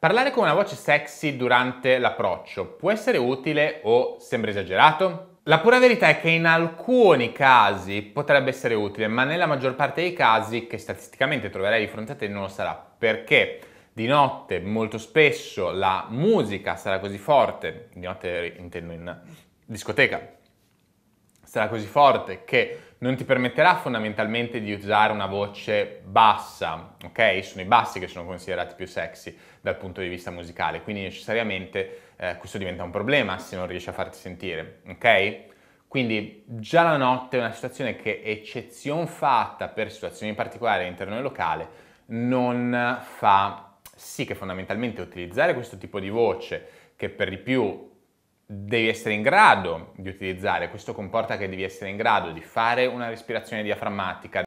Parlare con una voce sexy durante l'approccio può essere utile o sembra esagerato? La pura verità è che in alcuni casi potrebbe essere utile, ma nella maggior parte dei casi che statisticamente troverai di fronte a te non lo sarà, perché di notte molto spesso la musica sarà così forte, di notte intendo in discoteca, sarà così forte che non ti permetterà fondamentalmente di usare una voce bassa, ok? Sono i bassi che sono considerati più sexy dal punto di vista musicale, quindi necessariamente eh, questo diventa un problema se non riesci a farti sentire, ok? Quindi già la notte è una situazione che, eccezion fatta per situazioni particolari all'interno del locale, non fa sì che fondamentalmente utilizzare questo tipo di voce, che per di più devi essere in grado di utilizzare, questo comporta che devi essere in grado di fare una respirazione diaframmatica,